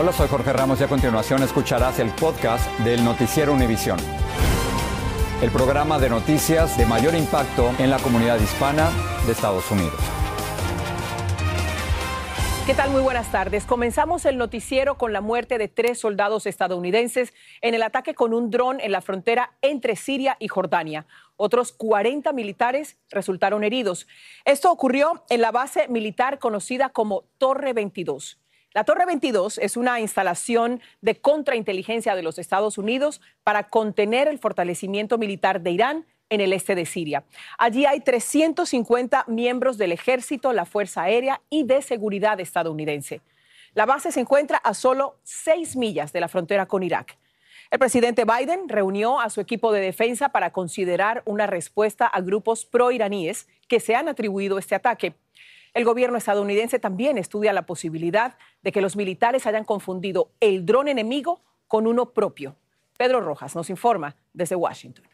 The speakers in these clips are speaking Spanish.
Hola, soy Jorge Ramos y a continuación escucharás el podcast del Noticiero Univisión. El programa de noticias de mayor impacto en la comunidad hispana de Estados Unidos. ¿Qué tal? Muy buenas tardes. Comenzamos el noticiero con la muerte de tres soldados estadounidenses en el ataque con un dron en la frontera entre Siria y Jordania. Otros 40 militares resultaron heridos. Esto ocurrió en la base militar conocida como Torre 22. La Torre 22 es una instalación de contrainteligencia de los Estados Unidos para contener el fortalecimiento militar de Irán en el este de Siria. Allí hay 350 miembros del ejército, la Fuerza Aérea y de Seguridad estadounidense. La base se encuentra a solo seis millas de la frontera con Irak. El presidente Biden reunió a su equipo de defensa para considerar una respuesta a grupos proiraníes que se han atribuido este ataque. El gobierno estadounidense también estudia la posibilidad de que los militares hayan confundido el dron enemigo con uno propio. Pedro Rojas nos informa desde Washington.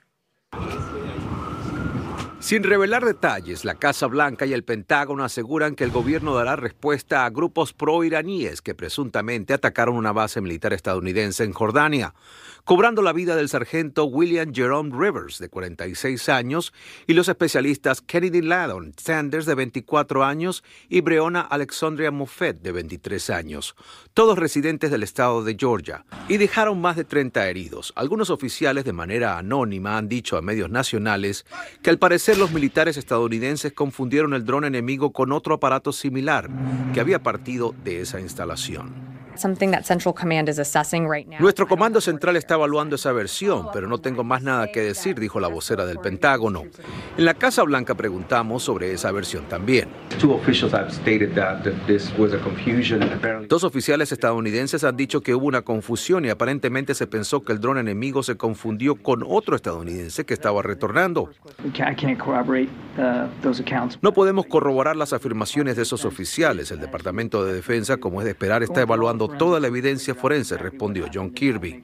Sin revelar detalles, la Casa Blanca y el Pentágono aseguran que el gobierno dará respuesta a grupos pro-iraníes que presuntamente atacaron una base militar estadounidense en Jordania, cobrando la vida del sargento William Jerome Rivers, de 46 años, y los especialistas Kennedy Ladon Sanders, de 24 años, y Breona Alexandria Muffet, de 23 años, todos residentes del estado de Georgia, y dejaron más de 30 heridos. Algunos oficiales, de manera anónima, han dicho a medios nacionales que al parecer los militares estadounidenses confundieron el dron enemigo con otro aparato similar que había partido de esa instalación. Nuestro comando central está evaluando esa versión, pero no tengo más nada que decir, dijo la vocera del Pentágono. En la Casa Blanca preguntamos sobre esa versión también. Dos oficiales estadounidenses han dicho que hubo una confusión y aparentemente se pensó que el dron enemigo se confundió con otro estadounidense que estaba retornando. Uh, no podemos corroborar las afirmaciones de esos oficiales. El Departamento de Defensa, como es de esperar, está evaluando toda la evidencia forense, respondió John Kirby.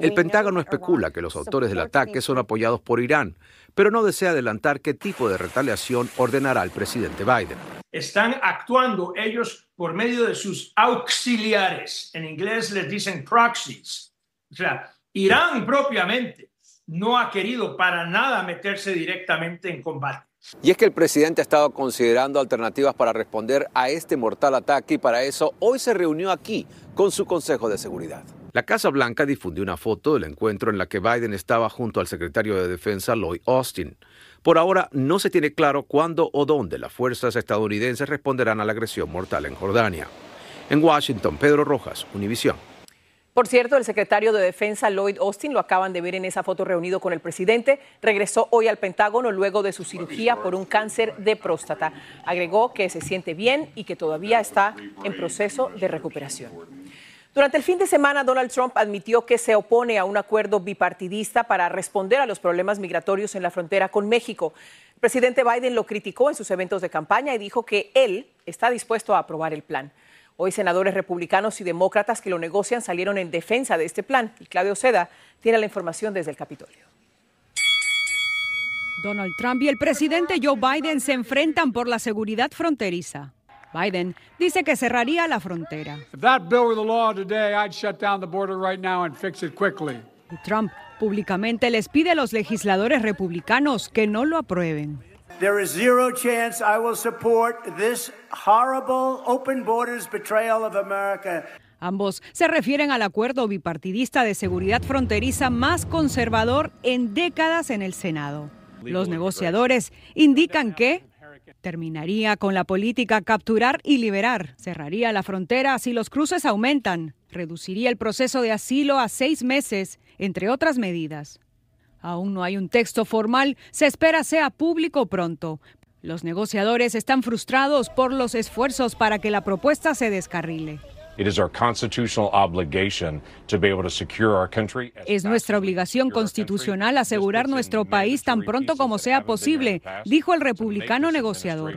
El Pentágono especula que los autores del ataque son apoyados por Irán, pero no desea adelantar qué tipo de retaliación ordenará el presidente Biden. Están actuando ellos por medio de sus auxiliares. En inglés les dicen proxies. O sea, Irán propiamente no ha querido para nada meterse directamente en combate. Y es que el presidente ha estado considerando alternativas para responder a este mortal ataque y para eso hoy se reunió aquí con su Consejo de Seguridad. La Casa Blanca difundió una foto del encuentro en la que Biden estaba junto al secretario de Defensa Lloyd Austin. Por ahora no se tiene claro cuándo o dónde las fuerzas estadounidenses responderán a la agresión mortal en Jordania. En Washington, Pedro Rojas, Univisión. Por cierto, el secretario de Defensa Lloyd Austin, lo acaban de ver en esa foto reunido con el presidente, regresó hoy al Pentágono luego de su cirugía por un cáncer de próstata. Agregó que se siente bien y que todavía está en proceso de recuperación. Durante el fin de semana, Donald Trump admitió que se opone a un acuerdo bipartidista para responder a los problemas migratorios en la frontera con México. El presidente Biden lo criticó en sus eventos de campaña y dijo que él está dispuesto a aprobar el plan. Hoy senadores republicanos y demócratas que lo negocian salieron en defensa de este plan y Claudio Seda tiene la información desde el Capitolio. Donald Trump y el presidente Joe Biden se enfrentan por la seguridad fronteriza. Biden dice que cerraría la frontera. Trump públicamente les pide a los legisladores republicanos que no lo aprueben. There is zero chance I will support this horrible open borders betrayal of America. Ambos se refieren al acuerdo bipartidista de seguridad fronteriza más conservador en décadas en el Senado. Los negociadores indican que terminaría con la política capturar y liberar, cerraría la frontera si los cruces aumentan, reduciría el proceso de asilo a seis meses, entre otras medidas. Aún no hay un texto formal, se espera sea público pronto. Los negociadores están frustrados por los esfuerzos para que la propuesta se descarrile. Es nuestra obligación constitucional asegurar nuestro país tan pronto como sea posible, dijo el republicano negociador.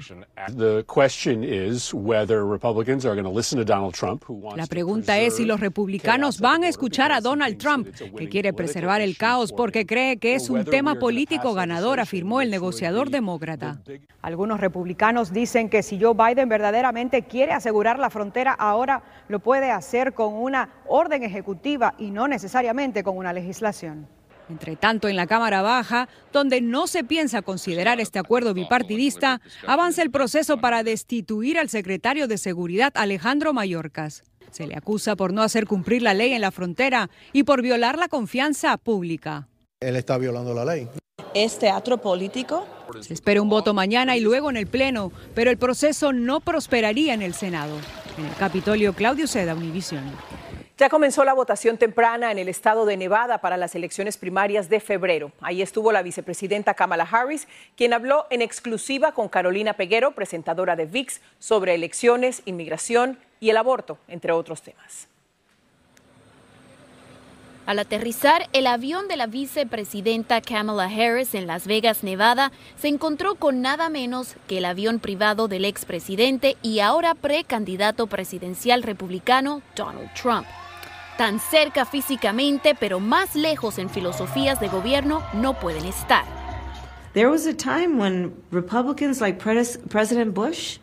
La pregunta es si los republicanos van a escuchar a Donald Trump, que quiere preservar el caos porque cree que es un tema político ganador, afirmó el negociador demócrata. Algunos republicanos dicen que si Joe Biden verdaderamente quiere asegurar la frontera ahora, lo puede hacer con una orden ejecutiva y no necesariamente con una legislación. Entre tanto, en la Cámara Baja, donde no se piensa considerar este acuerdo bipartidista, avanza el proceso para destituir al secretario de Seguridad Alejandro Mallorcas. Se le acusa por no hacer cumplir la ley en la frontera y por violar la confianza pública. Él está violando la ley. ¿Es teatro político? Se espera un voto mañana y luego en el Pleno, pero el proceso no prosperaría en el Senado. En el Capitolio, Claudio Seda, Univisión. Ya comenzó la votación temprana en el estado de Nevada para las elecciones primarias de febrero. Ahí estuvo la vicepresidenta Kamala Harris, quien habló en exclusiva con Carolina Peguero, presentadora de VIX, sobre elecciones, inmigración y el aborto, entre otros temas. Al aterrizar, el avión de la vicepresidenta Kamala Harris en Las Vegas, Nevada, se encontró con nada menos que el avión privado del expresidente y ahora precandidato presidencial republicano Donald Trump. Tan cerca físicamente, pero más lejos en filosofías de gobierno no pueden estar. There was a time when Republicans like President Bush,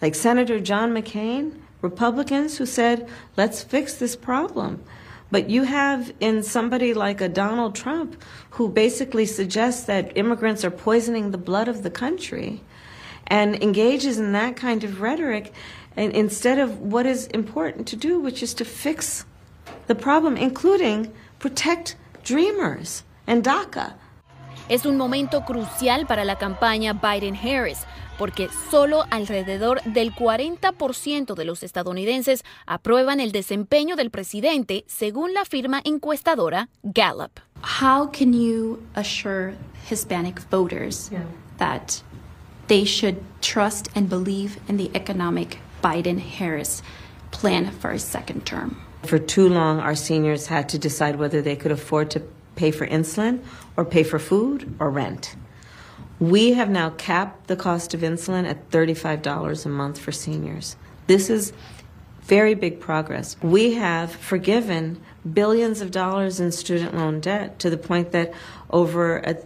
like Senator John McCain, Republicans who said, "Let's fix this problem." But you have in somebody like a Donald Trump who basically suggests that immigrants are poisoning the blood of the country and engages in that kind of rhetoric and instead of what is important to do, which is to fix the problem, including protect dreamers and DACA. Es un momento crucial para la campaña Biden-Harris. porque solo alrededor del 40% de los estadounidenses aprueban el desempeño del presidente, según la firma encuestadora Gallup. How can you assure Hispanic voters that they should trust and believe in the economic Biden-Harris plan for a second term? For too long, our seniors had to decide whether they could afford to pay for insulin or pay for food or rent. We have now capped the cost of insulin at $35 a month for seniors. This is very big progress. We have forgiven billions of dollars in student loan debt to the point that over a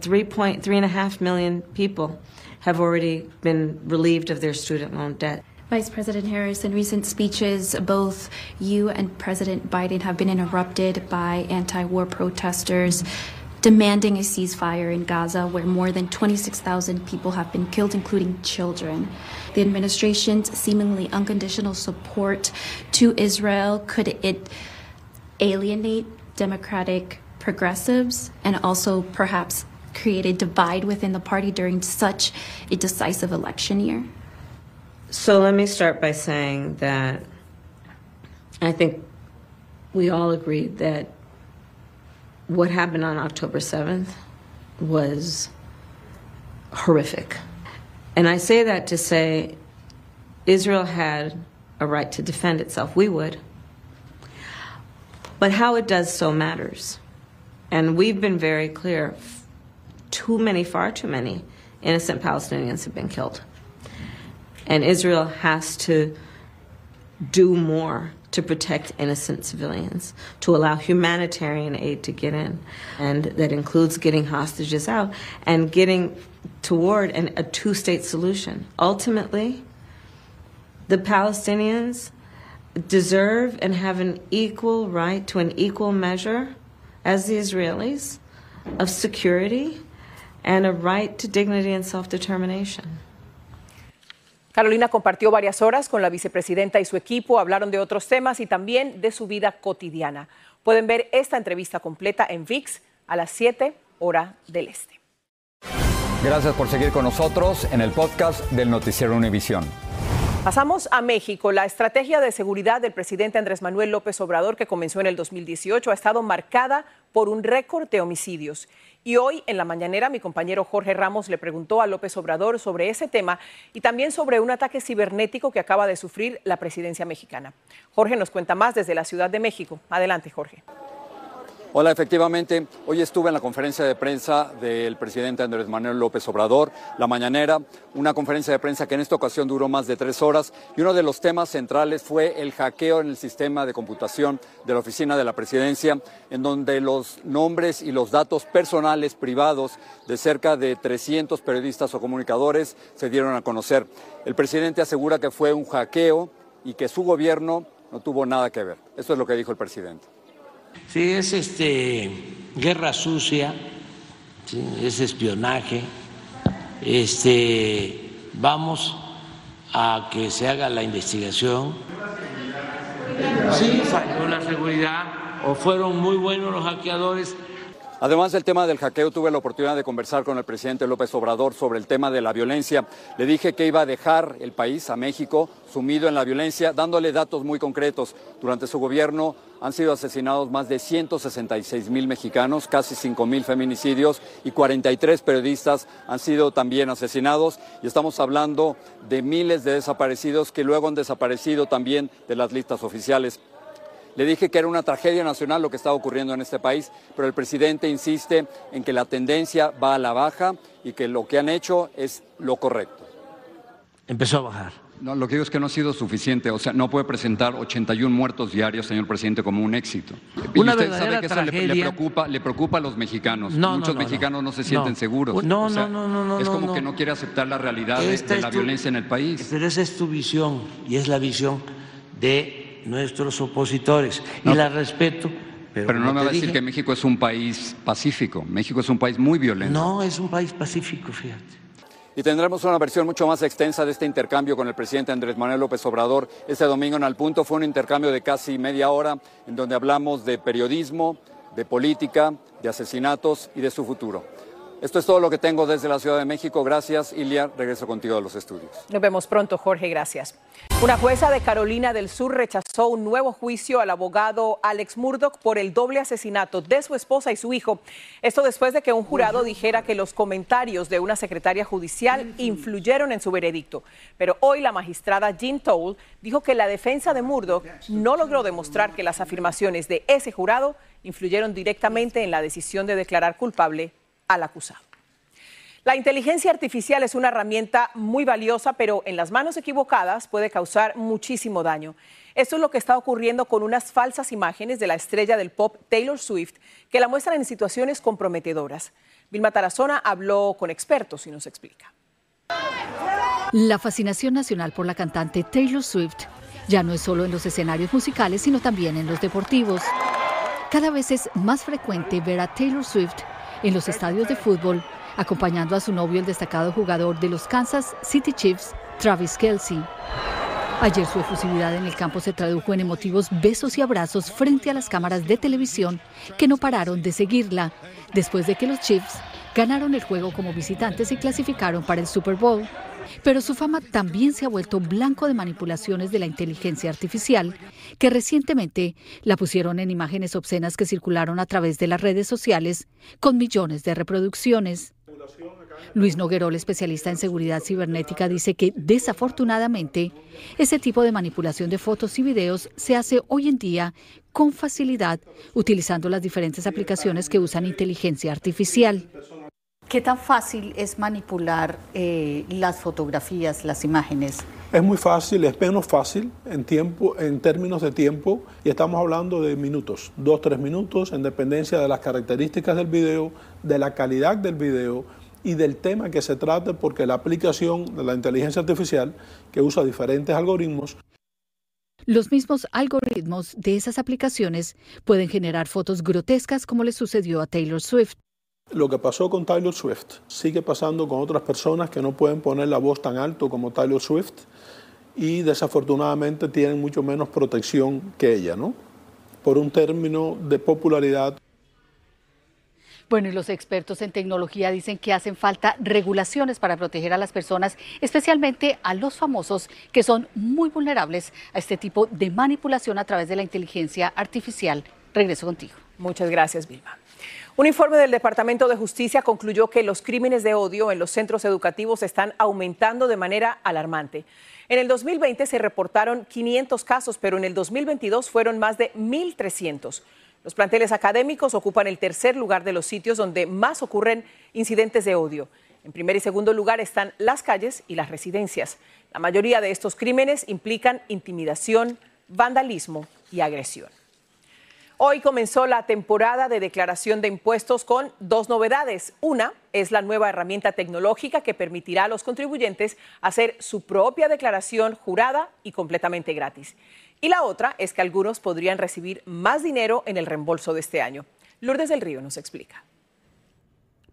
million people have already been relieved of their student loan debt. Vice President Harris, in recent speeches, both you and President Biden have been interrupted by anti war protesters. Mm-hmm demanding a ceasefire in Gaza, where more than 26,000 people have been killed, including children. The administration's seemingly unconditional support to Israel could it alienate democratic progressives and also perhaps create a divide within the party during such a decisive election year? So let me start by saying that I think we all agree that what happened on October 7th was horrific. And I say that to say Israel had a right to defend itself. We would. But how it does so matters. And we've been very clear too many, far too many innocent Palestinians have been killed. And Israel has to do more to protect innocent civilians, to allow humanitarian aid to get in. And that includes getting hostages out and getting toward an, a two state solution. Ultimately, the Palestinians deserve and have an equal right to an equal measure as the Israelis of security and a right to dignity and self determination. Carolina compartió varias horas con la vicepresidenta y su equipo, hablaron de otros temas y también de su vida cotidiana. Pueden ver esta entrevista completa en VIX a las 7 hora del este. Gracias por seguir con nosotros en el podcast del Noticiero Univisión. Pasamos a México. La estrategia de seguridad del presidente Andrés Manuel López Obrador, que comenzó en el 2018, ha estado marcada por un récord de homicidios. Y hoy en la mañanera mi compañero Jorge Ramos le preguntó a López Obrador sobre ese tema y también sobre un ataque cibernético que acaba de sufrir la presidencia mexicana. Jorge nos cuenta más desde la Ciudad de México. Adelante, Jorge. Hola, efectivamente, hoy estuve en la conferencia de prensa del presidente Andrés Manuel López Obrador, La Mañanera, una conferencia de prensa que en esta ocasión duró más de tres horas y uno de los temas centrales fue el hackeo en el sistema de computación de la oficina de la presidencia, en donde los nombres y los datos personales privados de cerca de 300 periodistas o comunicadores se dieron a conocer. El presidente asegura que fue un hackeo y que su gobierno no tuvo nada que ver. Eso es lo que dijo el presidente. Sí, es este guerra sucia, es espionaje. Este vamos a que se haga la investigación. Sí, salió la seguridad o fueron muy buenos los hackeadores Además del tema del hackeo, tuve la oportunidad de conversar con el presidente López Obrador sobre el tema de la violencia. Le dije que iba a dejar el país, a México, sumido en la violencia, dándole datos muy concretos. Durante su gobierno han sido asesinados más de 166 mil mexicanos, casi 5 mil feminicidios y 43 periodistas han sido también asesinados. Y estamos hablando de miles de desaparecidos que luego han desaparecido también de las listas oficiales. Le dije que era una tragedia nacional lo que estaba ocurriendo en este país, pero el presidente insiste en que la tendencia va a la baja y que lo que han hecho es lo correcto. Empezó a bajar. No, lo que digo es que no ha sido suficiente. O sea, no puede presentar 81 muertos diarios, señor presidente, como un éxito. Una y usted sabe que eso le, preocupa, le preocupa a los mexicanos. Muchos mexicanos no, se sienten seguros. No, no, no, no, Es como que no quiere aceptar la realidad de, la violencia en el país. Pero esa es tu visión y es la visión de nuestros opositores y la respeto. Pero, no me va a decir que México es un país pacífico, México es un país muy violento. No, es un país pacífico, fíjate. Y tendremos una versión mucho más extensa de este intercambio con el presidente Andrés Manuel López Obrador. Este domingo en Al Punto fue un intercambio de casi media hora en donde hablamos de periodismo, de política, de asesinatos y de su futuro. Esto es todo lo que tengo desde la Ciudad de México. Gracias, Ilia. Regreso contigo a los estudios. Nos vemos pronto, Jorge. Gracias. Una jueza de Carolina del Sur rechazó un nuevo juicio al abogado Alex Murdoch por el doble asesinato de su esposa y su hijo. Esto después de que un jurado dijera que los comentarios de una secretaria judicial influyeron en su veredicto. Pero hoy la magistrada Jean Toll dijo que la defensa de Murdoch no logró demostrar que las afirmaciones de ese jurado influyeron directamente en la decisión de declarar culpable al acusado. La inteligencia artificial es una herramienta muy valiosa, pero en las manos equivocadas puede causar muchísimo daño. Esto es lo que está ocurriendo con unas falsas imágenes de la estrella del pop Taylor Swift, que la muestran en situaciones comprometedoras. Vilma Tarazona habló con expertos y nos explica. La fascinación nacional por la cantante Taylor Swift ya no es solo en los escenarios musicales, sino también en los deportivos. Cada vez es más frecuente ver a Taylor Swift en los estadios de fútbol, acompañando a su novio el destacado jugador de los Kansas City Chiefs, Travis Kelsey. Ayer su efusividad en el campo se tradujo en emotivos besos y abrazos frente a las cámaras de televisión que no pararon de seguirla después de que los Chiefs ganaron el juego como visitantes y clasificaron para el Super Bowl. Pero su fama también se ha vuelto blanco de manipulaciones de la inteligencia artificial, que recientemente la pusieron en imágenes obscenas que circularon a través de las redes sociales con millones de reproducciones. Luis Noguerol, especialista en seguridad cibernética, dice que desafortunadamente ese tipo de manipulación de fotos y videos se hace hoy en día con facilidad utilizando las diferentes aplicaciones que usan inteligencia artificial. ¿Qué tan fácil es manipular eh, las fotografías, las imágenes? Es muy fácil, es menos fácil en tiempo, en términos de tiempo, y estamos hablando de minutos, dos, tres minutos, en dependencia de las características del video, de la calidad del video y del tema que se trate, porque la aplicación de la inteligencia artificial, que usa diferentes algoritmos, los mismos algoritmos de esas aplicaciones pueden generar fotos grotescas como le sucedió a Taylor Swift, lo que pasó con Taylor Swift sigue pasando con otras personas que no pueden poner la voz tan alto como Taylor Swift y desafortunadamente tienen mucho menos protección que ella, ¿no? Por un término de popularidad. Bueno, y los expertos en tecnología dicen que hacen falta regulaciones para proteger a las personas, especialmente a los famosos, que son muy vulnerables a este tipo de manipulación a través de la inteligencia artificial. Regreso contigo. Muchas gracias, Vilma. Un informe del Departamento de Justicia concluyó que los crímenes de odio en los centros educativos están aumentando de manera alarmante. En el 2020 se reportaron 500 casos, pero en el 2022 fueron más de 1.300. Los planteles académicos ocupan el tercer lugar de los sitios donde más ocurren incidentes de odio. En primer y segundo lugar están las calles y las residencias. La mayoría de estos crímenes implican intimidación, vandalismo y agresión. Hoy comenzó la temporada de declaración de impuestos con dos novedades. Una es la nueva herramienta tecnológica que permitirá a los contribuyentes hacer su propia declaración jurada y completamente gratis. Y la otra es que algunos podrían recibir más dinero en el reembolso de este año. Lourdes del Río nos explica.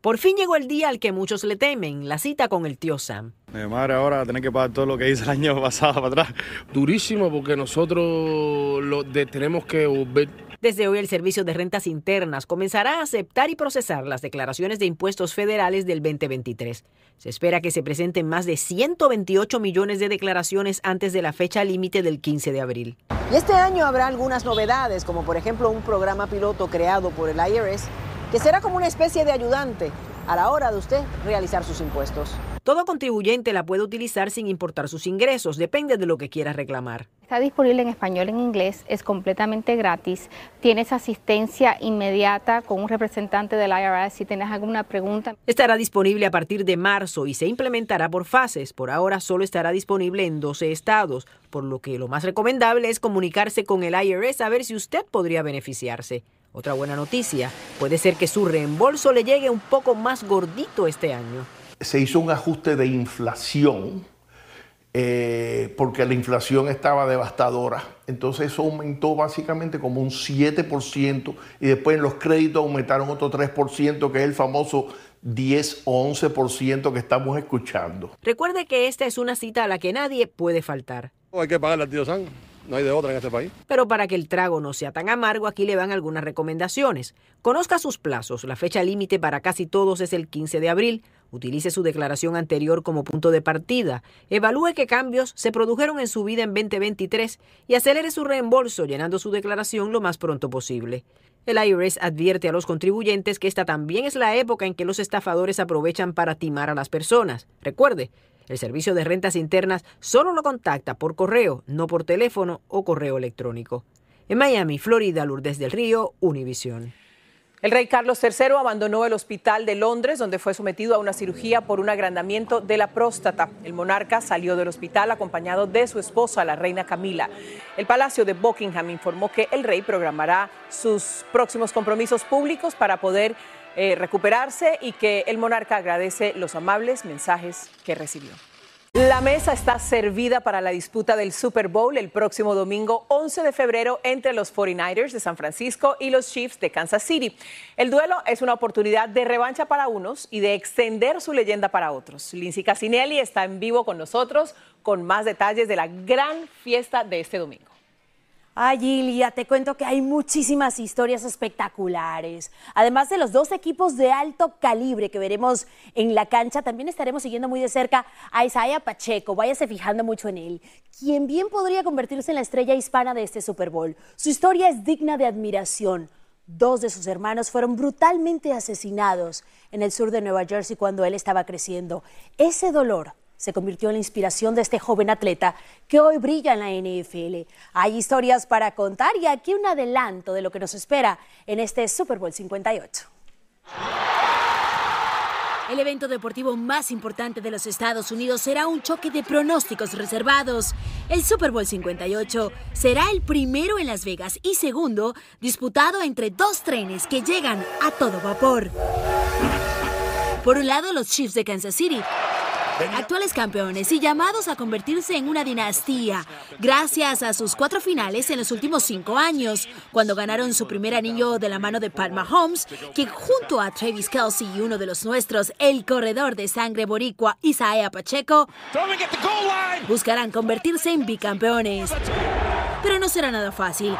Por fin llegó el día al que muchos le temen, la cita con el tío Sam. Mi madre ahora tener que pagar todo lo que hice el año pasado para atrás. Durísimo porque nosotros lo tenemos que volver desde hoy el Servicio de Rentas Internas comenzará a aceptar y procesar las declaraciones de impuestos federales del 2023. Se espera que se presenten más de 128 millones de declaraciones antes de la fecha límite del 15 de abril. Y este año habrá algunas novedades, como por ejemplo un programa piloto creado por el IRS que será como una especie de ayudante a la hora de usted realizar sus impuestos. Todo contribuyente la puede utilizar sin importar sus ingresos, depende de lo que quiera reclamar. Está disponible en español en inglés, es completamente gratis. Tienes asistencia inmediata con un representante del IRS si tienes alguna pregunta. Estará disponible a partir de marzo y se implementará por fases. Por ahora solo estará disponible en 12 estados, por lo que lo más recomendable es comunicarse con el IRS a ver si usted podría beneficiarse. Otra buena noticia, puede ser que su reembolso le llegue un poco más gordito este año. Se hizo un ajuste de inflación eh, porque la inflación estaba devastadora. Entonces eso aumentó básicamente como un 7% y después en los créditos aumentaron otro 3%, que es el famoso 10 o 11% que estamos escuchando. Recuerde que esta es una cita a la que nadie puede faltar. Hay que pagar la tío San. No hay de otra en este país. Pero para que el trago no sea tan amargo, aquí le van algunas recomendaciones. Conozca sus plazos. La fecha límite para casi todos es el 15 de abril. Utilice su declaración anterior como punto de partida. Evalúe qué cambios se produjeron en su vida en 2023 y acelere su reembolso llenando su declaración lo más pronto posible. El IRS advierte a los contribuyentes que esta también es la época en que los estafadores aprovechan para timar a las personas. Recuerde, el Servicio de Rentas Internas solo lo contacta por correo, no por teléfono o correo electrónico. En Miami, Florida, Lourdes del Río, Univisión. El rey Carlos III abandonó el hospital de Londres, donde fue sometido a una cirugía por un agrandamiento de la próstata. El monarca salió del hospital acompañado de su esposa, la reina Camila. El Palacio de Buckingham informó que el rey programará sus próximos compromisos públicos para poder eh, recuperarse y que el monarca agradece los amables mensajes que recibió. La mesa está servida para la disputa del Super Bowl el próximo domingo 11 de febrero entre los 49ers de San Francisco y los Chiefs de Kansas City. El duelo es una oportunidad de revancha para unos y de extender su leyenda para otros. Lindsay Casinelli está en vivo con nosotros con más detalles de la gran fiesta de este domingo. Ay, Lilia, te cuento que hay muchísimas historias espectaculares. Además de los dos equipos de alto calibre que veremos en la cancha, también estaremos siguiendo muy de cerca a Isaiah Pacheco. Váyase fijando mucho en él, quien bien podría convertirse en la estrella hispana de este Super Bowl. Su historia es digna de admiración. Dos de sus hermanos fueron brutalmente asesinados en el sur de Nueva Jersey cuando él estaba creciendo. Ese dolor se convirtió en la inspiración de este joven atleta que hoy brilla en la NFL. Hay historias para contar y aquí un adelanto de lo que nos espera en este Super Bowl 58. El evento deportivo más importante de los Estados Unidos será un choque de pronósticos reservados. El Super Bowl 58 será el primero en Las Vegas y segundo disputado entre dos trenes que llegan a todo vapor. Por un lado, los Chiefs de Kansas City actuales campeones y llamados a convertirse en una dinastía, gracias a sus cuatro finales en los últimos cinco años, cuando ganaron su primer anillo de la mano de Palma Holmes, que junto a Travis Kelsey y uno de los nuestros, el corredor de sangre boricua Isaiah Pacheco, buscarán convertirse en bicampeones. Pero no será nada fácil.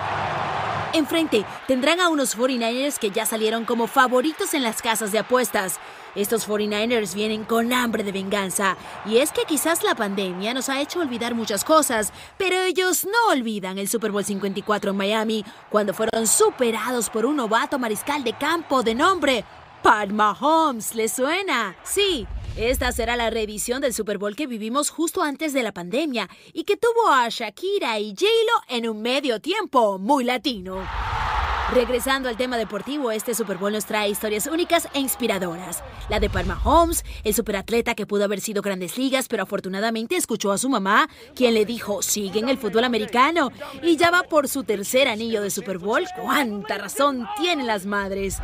Enfrente tendrán a unos 49ers que ya salieron como favoritos en las casas de apuestas. Estos 49ers vienen con hambre de venganza. Y es que quizás la pandemia nos ha hecho olvidar muchas cosas, pero ellos no olvidan el Super Bowl 54 en Miami, cuando fueron superados por un novato mariscal de campo de nombre Pat Holmes. ¿Le suena? Sí, esta será la reedición del Super Bowl que vivimos justo antes de la pandemia y que tuvo a Shakira y J-Lo en un medio tiempo muy latino. Regresando al tema deportivo, este Super Bowl nos trae historias únicas e inspiradoras. La de Palma Holmes, el superatleta que pudo haber sido grandes ligas, pero afortunadamente escuchó a su mamá, quien le dijo, sigue en el fútbol americano. Y ya va por su tercer anillo de Super Bowl. ¡Cuánta razón tienen las madres!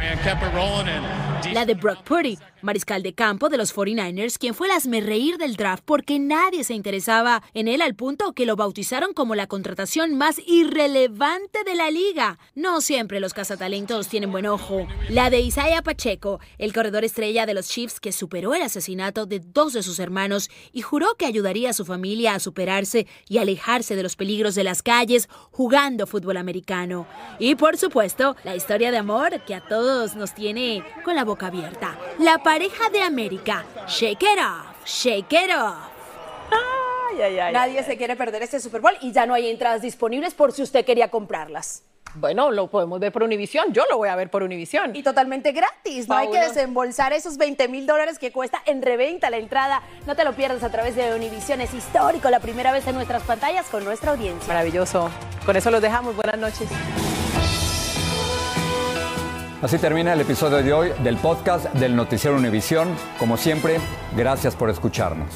La de Brock Purdy, mariscal de campo de los 49ers, quien fue el reír del draft porque nadie se interesaba en él al punto que lo bautizaron como la contratación más irrelevante de la liga. No siempre los cazatalentos tienen buen ojo. La de Isaiah Pacheco, el corredor estrella de los Chiefs que superó el asesinato de dos de sus hermanos y juró que ayudaría a su familia a superarse y alejarse de los peligros de las calles jugando fútbol americano. Y por supuesto, la historia de amor que a todos nos tiene con la boca abierta. La pareja de América, Shake It Off, Shake It Off. Nadie se quiere perder este Super Bowl y ya no hay entradas disponibles por si usted quería comprarlas. Bueno, lo podemos ver por Univisión, yo lo voy a ver por Univisión. Y totalmente gratis, no hay que desembolsar esos 20 mil dólares que cuesta en reventa la entrada. No te lo pierdas a través de Univisión, es histórico, la primera vez en nuestras pantallas con nuestra audiencia. Maravilloso, con eso los dejamos, buenas noches. Así termina el episodio de hoy del podcast del Noticiero Univisión. Como siempre, gracias por escucharnos.